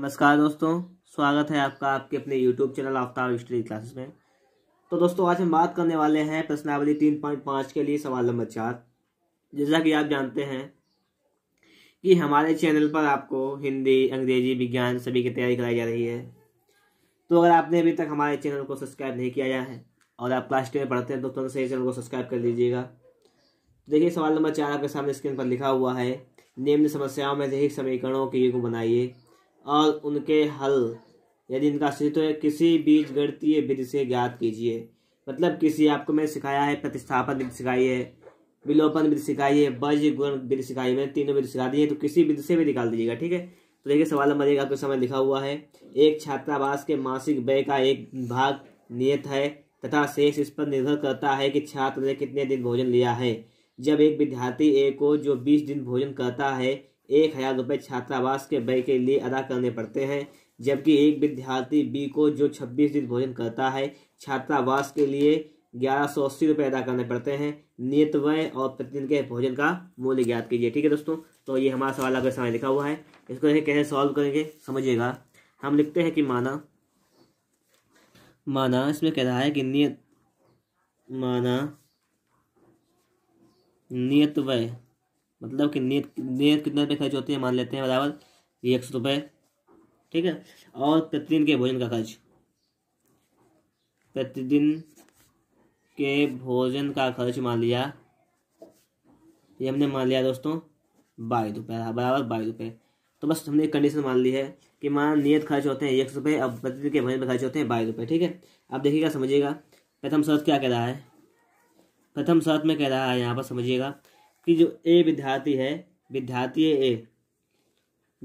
नमस्कार दोस्तों स्वागत है आपका आपके अपने YouTube channel Aftab history classes में तो दोस्तों आज हम बात करने वाले हैं प्रश्नावली तीन पॉइंट पाँच के लिए सवाल नंबर चार जैसा कि आप जानते हैं कि हमारे चैनल पर आपको हिंदी अंग्रेजी विज्ञान सभी की तैयारी कराई जा रही है तो अगर आपने अभी तक हमारे चैनल को सब्सक्राइब नहीं किया गया है और आप क्लास टेन में पढ़ते हैं तो तुरंत से चैनल को सब्सक्राइब कर लीजिएगा तो देखिए सवाल नंबर चार आपके सामने स्क्रीन पर लिखा हुआ है निम्न समस्याओं में रहित समीकरणों के युग बनाइए और उनके हल यदि इनका अस्तित्व है किसी बीज गणतीय विधि से ज्ञात कीजिए मतलब किसी आपको मैंने सिखाया है प्रतिस्थापन विधि सिखाई है विलोपन विधि सिखाई है वज गुण विधि सिखाई मैंने तीनों विधि सिखा दी है तो किसी विधि से भी निकाल दीजिएगा ठीक है तो देखिए सवाल नंबर एक आपके समय लिखा हुआ है एक छात्रावास के मासिक व्यय का एक भाग नियत है तथा शेष इस पर निर्भर करता है कि छात्र ने कितने दिन भोजन लिया है जब एक विद्यार्थी ए को जो बीस दिन भोजन करता है एक हजार रुपये छात्रावास के व्यय के लिए अदा करने पड़ते हैं जबकि एक विद्यार्थी बी को जो छब्बीस दिन भोजन करता है छात्रावास के लिए ग्यारह सौ अस्सी रुपये अदा करने पड़ते हैं नियत व्यय और प्रतिदिन के भोजन का मूल्य ज्ञात कीजिए ठीक है दोस्तों तो ये हमारा सवाल आपके सामने लिखा हुआ है इसको कैसे सॉल्व करेंगे समझिएगा हम लिखते हैं कि माना माना इसमें कह रहा है कि नियत माना नियत व्यय मतलब कि नियत नियत कितने रुपये खर्च होती है मान लेते हैं बराबर एक सौ रुपये ठीक है और प्रतिदिन के भोजन का खर्च प्रतिदिन के भोजन का खर्च मान लिया ये हमने मान लिया दोस्तों बाईस रुपये बराबर बाईस रुपये तो बस हमने एक कंडीशन मान ली है कि मान नियत खर्च होते हैं एक सौ रुपये अब प्रतिदिन के भोजन पर खर्च होते हैं बाईस रुपये ठीक है आप देखिएगा समझिएगा प्रथम शर्त क्या कह रहा है प्रथम शर्त में कह रहा है यहाँ पर समझिएगा कि जो ए विद्यार्थी है विद्यार्थी ए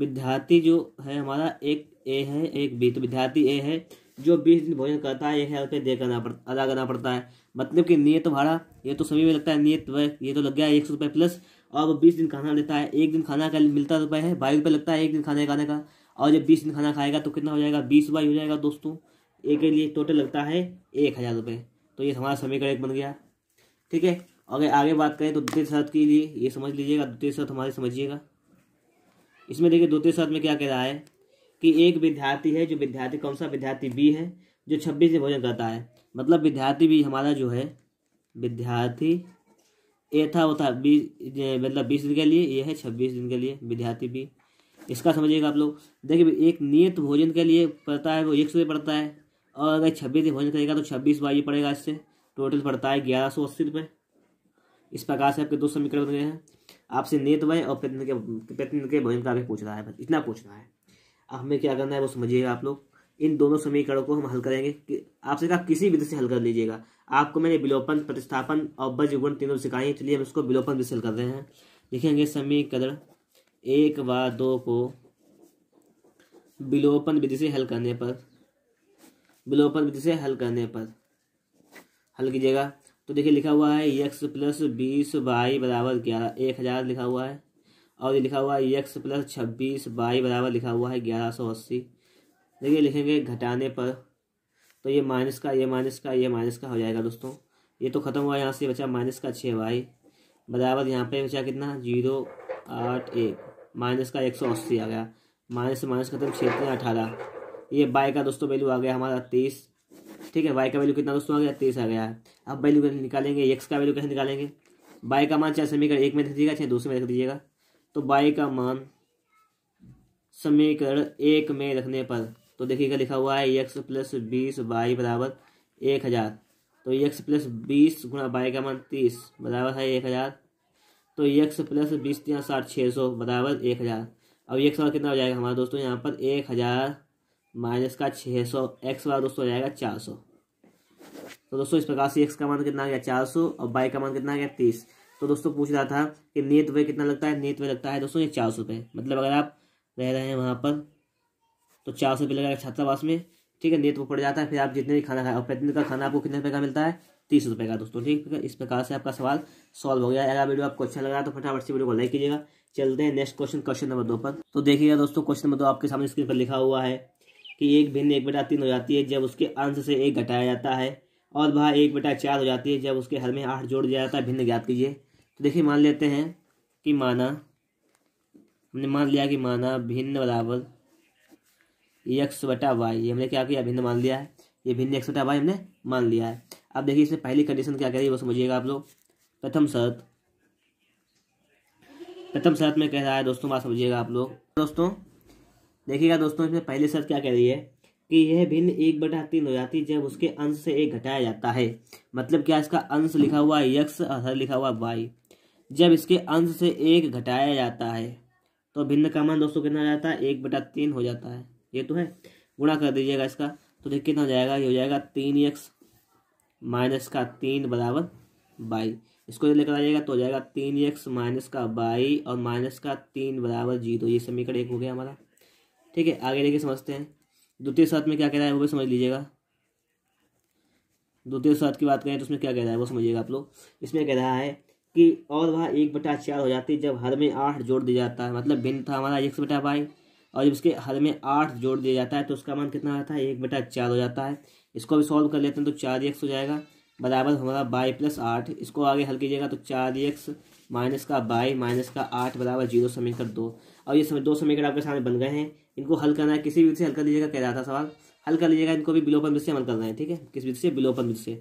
विद्यार्थी जो है हमारा एक ए है एक बी तो विद्यार्थी ए है जो बीस दिन भोजन करता है ये है रुपये दे करना पड़ता अदा करना पड़ता है मतलब कि नियत भाड़ा ये तो सभी में लगता है नियत वह ये तो लग गया है एक सौ रुपये प्लस और वो बीस दिन खाना लेता है एक दिन खाना का मिलता रुपये है बाईस रुपये लगता है एक दिन खाने खाने का और जब बीस दिन खाना खाएगा तो कितना हो जाएगा बीस रुपये हो जाएगा दोस्तों एक के लिए टोटल लगता है एक हज़ार रुपये तो ये हमारा समीकरण एक बन गया ठीक है अगर आगे बात करें तो द्वितीय शर्त के लिए ये समझ लीजिएगा द्वितीय शर्त हमारे समझिएगा इसमें देखिए द्वितीय शर्त में क्या कह रहा है कि एक विद्यार्थी है जो विद्यार्थी कौन सा विद्यार्थी बी है जो छब्बीस में भोजन करता है मतलब विद्यार्थी भी हमारा जो है विद्यार्थी ए था वो था बीस मतलब बीस दिन के लिए ये है छब्बीस दिन के लिए विद्यार्थी बी इसका समझिएगा आप लोग देखिए एक नियत भोजन के लिए पड़ता है वो एक सौ पड़ता है और अगर छब्बीस दिन भोजन करेगा तो छब्बीस ये पड़ेगा इससे टोटल पड़ता है ग्यारह सौ अस्सी रुपये इस प्रकार से आपके दो समीकरण बन गए हैं आपसे नेत वय और प्रतिनिधि के प्रतिनिधि के भजन का पूछ रहा है बस इतना पूछना है अब हमें क्या करना है वो समझिएगा आप लोग इन दोनों समीकरणों को हम हल करेंगे कि आपसे कहा किसी विधि से हल कर लीजिएगा आपको मैंने विलोपन प्रतिस्थापन और बज गुण तीनों सिखाई है चलिए हम इसको विलोपन विधि से हल कर रहे हैं लिखेंगे समीकरण एक व दो को विलोपन विधि से हल करने पर विलोपन विधि से हल करने पर हल कीजिएगा तो देखिए लिखा हुआ है एक प्लस बीस बाई बराबर ग्यारह एक हज़ार लिखा हुआ है और ये लिखा हुआ है एक्स प्लस छब्बीस बाई बराबर लिखा हुआ है ग्यारह सौ अस्सी देखिए लिखेंगे घटाने पर तो ये माइनस का ये माइनस का ये माइनस का हो जाएगा दोस्तों ये तो ख़त्म हुआ यहाँ से बचा माइनस का छः बाई बराबर यहाँ पर बचा कितना जीरो आठ एक माइनस का एक सौ अस्सी आ गया माइनस माइनस खत्म छः तीन अठारह ये बाई का दोस्तों वैल्यू आ गया हमारा तीस ठीक है वाई का वैल्यू कितना दोस्तों आ गया तीस आ गया अब वैल्यू कैसे निकालेंगे एक्स का वैल्यू कैसे निकालेंगे बाई का मान चाहे समीकरण एक में रख दीजिएगा चाहे दूसरे में रख दीजिएगा तो बाई का मान समीकरण एक में रखने पर तो देखिएगा लिखा हुआ है एक्स प्लस बीस बाई बराबर एक हज़ार तो एक्स प्लस बीस गुणा बाई का मान तीस बराबर है एक हज़ार तो एक्स प्लस बीस तीन साठ छः सौ बराबर एक हज़ार अब एक सवाल कितना हो जाएगा हमारे दोस्तों यहाँ पर एक हज़ार माइनस का छः सौ एक्स वाला दोस्तों हो जाएगा चार सौ तो दोस्तों इस प्रकार से एक्स का मान कितना आ गया चार सौ और बाई का मान कितना आ गया तीस तो दोस्तों पूछ रहा था कि नेत वे कितना लगता है नेत वे लगता है दोस्तों ये चार सौ रुपये मतलब अगर आप रह रहे हैं वहाँ पर तो चार सौ रुपये लगेगा छात्रावास में ठीक है नेत वो पड़ जाता है फिर आप जितने भी खाना खाए और प्रतिदिन का खाना आपको कितने रुपये का मिलता है तीस रुपये का दोस्तों ठीक है इस प्रकार से आपका सवाल सॉल्व हो गया अगर वीडियो आपको अच्छा लगा तो फटाफट से वीडियो को लाइक कीजिएगा चलते हैं नेक्स्ट क्वेश्चन क्वेश्चन नंबर दो पर तो देखिएगा दोस्तों क्वेश्चन नंबर दो आपके सामने स्क्रीन पर लिखा हुआ है कि एक भिन्न एक बटा तीन हो जाती है जब उसके अंश से एक घटाया जाता है और वह एक बटा चार हो जाती है जब उसके हर में आठ जोड़ दिया जाता है भिन्न ज्ञात कीजिए तो देखिए मान लेते हैं कि माना हमने मान लिया कि माना भिन्न बराबर एक्स बटा वाई हमने क्या किया भिन्न मान लिया है ये भिन्न एक्स बटा वाई हमने मान लिया है अब देखिए इसमें पहली कंडीशन क्या करिए वो समझिएगा आप लोग प्रथम शर्त प्रथम शर्त में कह रहा है दोस्तों बात समझिएगा आप लोग दोस्तों देखिएगा दोस्तों इसमें पहली शर्त क्या कह रही है कि यह भिन्न एक बटा तीन हो जाती है जब उसके अंश से एक घटाया जाता है मतलब क्या इसका अंश लिखा हुआ है यक्स और लिखा हुआ वाई जब इसके अंश से एक घटाया जाता है तो भिन्न का मान दोस्तों कितना जाता है एक बटा तीन हो जाता है ये तो है गुणा कर दीजिएगा इसका तो देखिए कितना हो जाएगा ये हो जाएगा तीन यक्स माइनस का तीन बराबर बाई इसको लेकर आइएगा तो हो जाएगा तीन यक्स माइनस का बाई और माइनस का तीन बराबर जीरो ये समीकरण एक हो गया हमारा ठीक है आगे लेके समझते हैं द्वितीय साथ में क्या कह रहा है वो भी समझ लीजिएगा द्वितीय साथ की बात करें तो उसमें क्या कह रहा है वो समझिएगा आप लोग इसमें कह रहा है कि और वह एक बटा चार हो जाती है जब हर में आठ जोड़ दिया जाता है मतलब भिन्न था हमारा एक बटा बाई और जब इसके हर में आठ जोड़ दिया जाता है तो उसका मान कितना आता है एक बटा चार हो जाता है इसको भी सॉल्व कर लेते हैं तो चार एक्स हो जाएगा बराबर हमारा बाई प्लस आठ इसको आगे हल कीजिएगा तो चार एक्स माइनस का बाई माइनस का आठ बराबर जीरो समीकरण दो और ये समय दो समीकरण आपके सामने बन गए हैं इनको हल करना है किसी भी से हल कर लीजिएगा कह रहा था सवाल हल कर लीजिएगा इनको भी बिलोपन विधि से हल करना है ठीक है किस विधि से बिलोपन विधि से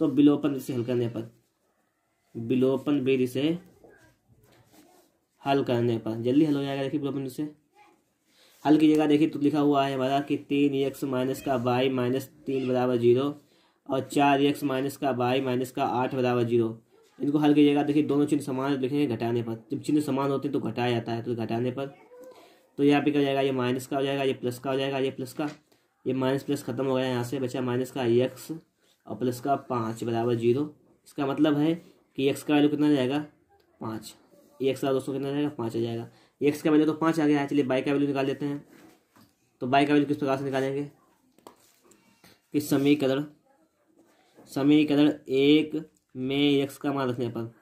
तो बिलोपन विधि से हल करने पर बिलोपन विधि से हल करने पर जल्दी हल हो जाएगा देखिए बिलोपन विधि से हल कीजिएगा देखिए तो लिखा हुआ है हमारा कि तीन एक्स माइनस का वाई माइनस तीन बराबर जीरो और चार एक्स माइनस का वाई माइनस का आठ बराबर जीरो इनको हल कीजिएगा देखिए दोनों चिन्ह समान लिखेंगे घटाने पर जब चिन्ह समान होते हैं तो घटाया जाता है तो घटाने पर तो यहाँ पे क्या हो जाएगा ये माइनस का हो जाएगा ये प्लस का हो जाएगा ये प्लस का ये माइनस प्लस खत्म हो गया यहाँ से बचा माइनस का एक्स और प्लस का पाँच बराबर जीरो इसका मतलब है कि एक्स का वैल्यू कितना जाएगा पाँच एक्स का दोस्तों कितना जाएगा पाँच आ जाएगा एक्स का वैल्यू तो पाँच आ गया है चलिए बाई का वैल्यू निकाल देते हैं तो बाई का वैल्यू किस प्रकार से निकालेंगे कि समीकरण समीकरण एक में एक्स का मान रखने पर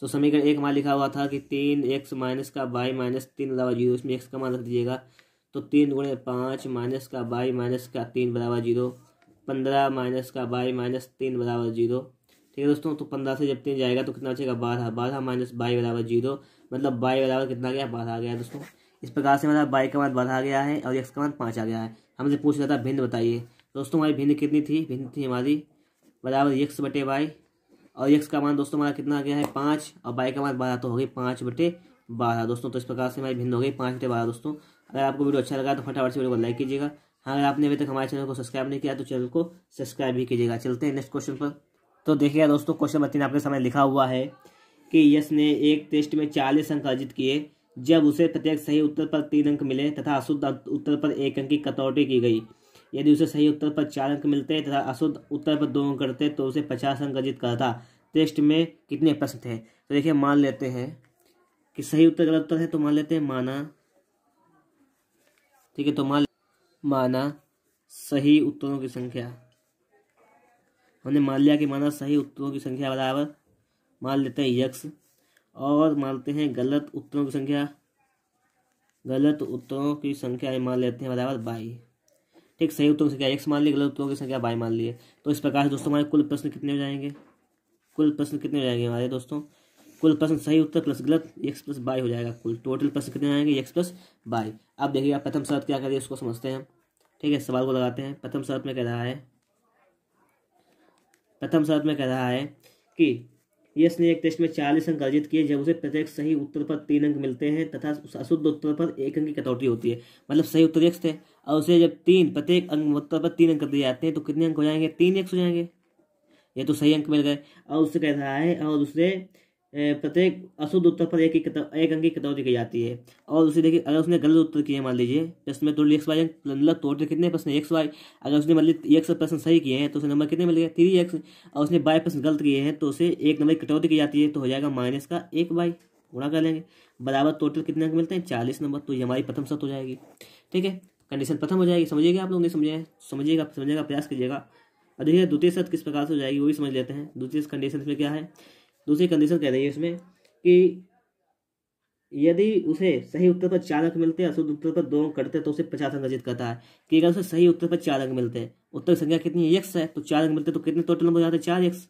तो समीकरण एक हमारा लिखा हुआ था कि तीन एक्स माइनस का बाई माइनस तीन बराबर जीरो इसमें एक्स का मान रख दीजिएगा तो तीन गुणे पाँच माइनस का बाई माइनस का तीन बराबर जीरो पंद्रह माइनस का बाई माइनस तीन बराबर जीरो ठीक है दोस्तों तो पंद्रह से जब तीन जाएगा तो कितना बचेगा बारह बारह माइनस बाई बराबर जीरो मतलब बाई बराबर कितना गया बारह आ गया दोस्तों इस प्रकार से हमारा बाई का मान बारह आ गया है और एक्स का मान पाँच आ गया है हमसे पूछ रहा था भिन्न बताइए दोस्तों हमारी भिन्न कितनी थी भिन्न थी हमारी बराबर एक्स बटे बाई और एक्स का मान दोस्तों हमारा कितना आ गया है पाँच और बाई का मान बारह तो हो गई पाँच बटे बारह दोस्तों तो इस प्रकार से हमारी भिन्न हो गई पाँच बटे बारह दोस्तों अगर आपको वीडियो अच्छा लगा तो फटाफट से वीडियो को लाइक कीजिएगा हाँ अगर आपने अभी तक हमारे चैनल को सब्सक्राइब नहीं किया तो चैनल को सब्सक्राइब भी कीजिएगा चलते हैं नेक्स्ट क्वेश्चन पर तो देखिएगा दोस्तों क्वेश्चन नंबर तीन आपके सामने लिखा हुआ है कि यश ने एक टेस्ट में चालीस अंक अर्जित किए जब उसे प्रत्येक सही उत्तर पर तीन अंक मिले तथा अशुद्ध उत्तर पर एक अंक की कटौती की गई यदि उसे सही उत्तर पर चार अंक मिलते तथा अशुद्ध उत्तर पर दो अंक करते तो उसे पचास अंक अर्जित करता टेस्ट में कितने प्रश्न थे तो देखिए मान लेते हैं कि सही उत्तर गलत उत्तर है तो मान लेते हैं माना ठीक है तो मान माना सही उत्तरों की संख्या हमने मान लिया कि माना सही उत्तरों की संख्या बराबर मान लेते हैं यक्स और मानते हैं गलत उत्तरों की संख्या गलत उत्तरों की संख्या मान लेते हैं बराबर बाई ठीक सही उत्तरों की संख्या एक्स मान ली गलत उत्तरों की संख्या बाई मान ली तो इस प्रकार से दोस्तों हमारे कुल प्रश्न कितने हो जाएंगे कुल प्रश्न कितने हो जाएंगे हमारे दोस्तों कुल प्रश्न सही उत्तर प्लस गलत एक्स प्लस बाई हो जाएगा कुल टोटल प्रश्न कितने आएंगे एक्स प्लस बाई अब देखिए आप प्रथम शर्त क्या करिए उसको समझते हैं ठीक है सवाल को लगाते हैं प्रथम शर्त में कह रहा है प्रथम शर्त में कह रहा है कि ने एक टेस्ट में चालीस अंक अर्जित किए जब उसे प्रत्येक सही उत्तर पर तीन अंक मिलते हैं तथा अशुद्ध उत्तर पर एक अंक की कटौती होती है मतलब सही उत्तर एक थे और उसे जब तीन प्रत्येक अंक उत्तर पर तीन अंक कर दिए जाते हैं तो कितने अंक हो जाएंगे तीन एक हो जाएंगे ये तो सही अंक मिल गए और उससे कह रहा है और दूसरे प्रत्येक अशुद्ध उत्तर पर एक ही एक अंक की कटौती की जाती है और उसे देखिए अगर उसने गलत उत्तर किए मान लीजिए प्रश्न में टोटल एक्स वाई मतलब टोटल कितने प्रश्न एक्स वाई अगर उसने मान लीजिए एक सौ प्रश्न सही किए हैं तो उसे नंबर कितने मिलेगा थ्री एक्स और उसने बाई प्रश्न गलत किए हैं तो उसे एक नंबर की कटौती की जाती है तो हो जाएगा माइनस का एक बाई गुणा कर लेंगे बराबर टोटल कितने अंक मिलते हैं चालीस नंबर तो ये हमारी प्रथम शर्त हो जाएगी ठीक है कंडीशन प्रथम हो जाएगी समझिएगा आप लोग नहीं समझे समझिएगा समझने का प्रयास कीजिएगा और देखिए द्वितीय सत किस प्रकार से हो जाएगी वो भी समझ लेते हैं द्वितीय कंडीशन में क्या है दूसरी कंडीशन कह रही है इसमें कि यदि उसे सही उत्तर पर चार अंक मिलते हैं अशुद्ध उत्तर पर दो अंक कटते तो उसे पचास अंक अर्जित करता है कि अगर उसे सही उत्तर पर चार अंक मिलते हैं उत्तर की संख्या कितनी है यक्स है तो चार अंक मिलते तो कितने टोटल नंबर हो जाते चार एक्स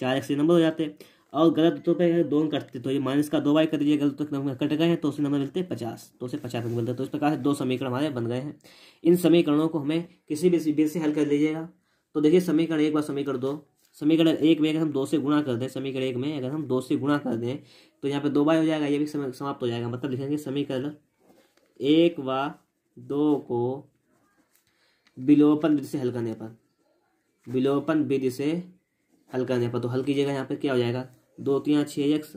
चार एक्स नंबर हो जाते और गलत उत्तर पर दो अंक कटते तो ये माइनस का दो बाई कर दीजिए गलत नंबर कट गए हैं तो उसे नंबर मिलते हैं पचास तो उसे पचास अंक मिलते हैं तो इस प्रकार से दो समीकरण हमारे बन गए हैं इन समीकरणों को हमें किसी भी बेस से हल कर लीजिएगा तो देखिए समीकरण एक बार समीकरण दो समीकरण एक में अगर हम दो से गुणा कर दें समीकरण एक में अगर हम दो से गुणा कर दें तो यहाँ पे दो बाई हो जाएगा ये भी समाप्त हो जाएगा मतलब लिखेंगे समीकरण एक व दो को विलोपन विधि से हल करने पर विलोपन विधि से हल करने पर तो हल कीजिएगा यहाँ पे क्या हो जाएगा दो तिया छः एक्स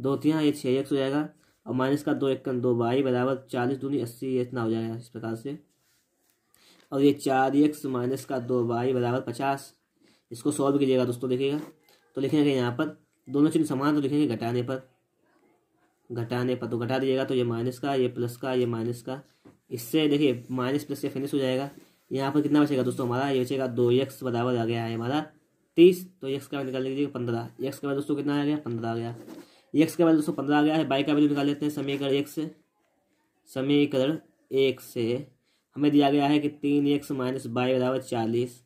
दो तिया ये छः एक्स हो जाएगा और माइनस का दो एक दो बाई बराबर चालीस दूनी अस्सी इतना हो जाएगा इस प्रकार से और ये चार एक्स माइनस का दो बाई बराबर पचास इसको सॉल्व कीजिएगा दोस्तों देखिएगा तो लिखेंगे यहाँ पर दोनों चिन्ह समान तो लिखेंगे घटाने पर घटाने पर तो घटा दीजिएगा तो ये माइनस का ये प्लस का ये माइनस का इससे देखिए माइनस प्लस से फिनिश हो जाएगा यहाँ पर कितना बचेगा दोस्तों हमारा ये बचेगा दो यक्स बराबर आ गया है हमारा तीस तो यक्स का निकाल लीजिएगा पंद्रह यक्स का दोस्तों कितना आ गया पंद्रह आ गया यक्स का दोस्तों पंद्रह आ गया है बाई का वैल्यू निकाल लेते हैं समीकरण एक से समीकरण एक से हमें दिया गया है कि तीन एक्स माइनस बाई बराबर चालीस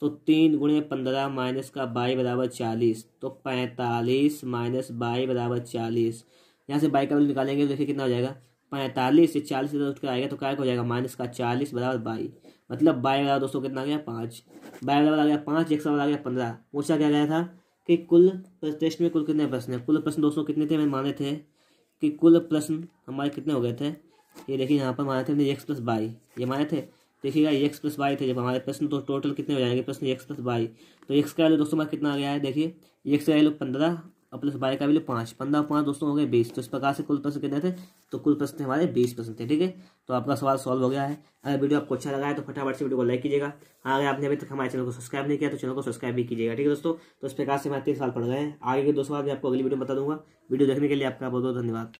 तो तीन गुणे पंद्रह माइनस का बाई बराबर चालीस तो पैंतालीस माइनस बाई बराबर चालीस यहाँ से बाई का वैल्यू निकालेंगे तो देखिए कितना हो जाएगा पैंतालीस से चालीस से आएगा तो क्या हो जाएगा माइनस का चालीस बराबर बाई मतलब बाई बराबर दोस्तों कितना आ गया पाँच बाई बराबर आ गया पाँच एक सौ आ गया पंद्रह पूछा क्या गया था कि कुल टेस्ट में कुल कितने प्रश्न है कुल प्रश्न दोस्तों कितने थे मैंने माने थे कि कुल प्रश्न हमारे कितने हो गए थे ये देखिए यहाँ पर माने थे एक्स प्लस बाई ये माने थे देखिएगा ये एक्स प्लस वाई थे जब हमारे प्रश्न तो टोटल कितने हो जाएंगे प्रश्न एक्स प्लस वाई तो एक्स का वैल्यू दोस्तों कितना आ गया है देखिए एक्स का वैल्यू पंद्रह और प्लस वाई का वैल्यू पाँच पंद्रह पाँच दोस्तों हो गए बीस तो इस प्रकार से कुल प्रश्न कितने थे तो कुल प्रश्न हमारे बीस प्रश्न थे ठीक है तो आपका सवाल सॉल्व हो गया है अगर वीडियो आपको अच्छा लगा है तो फटाफट से वीडियो को लाइक कीजिएगा अगर आपने अभी तक हमारे चैनल को सब्सक्राइब नहीं किया तो चैनल को सब्सक्राइब भी कीजिएगा ठीक है दोस्तों तो इस प्रकार से हमारे तीन साल पढ़ गए आगे के दो सवाल भी आपको अगली वीडियो बता दूंगा वीडियो देखने के लिए आपका बहुत बहुत धन्यवाद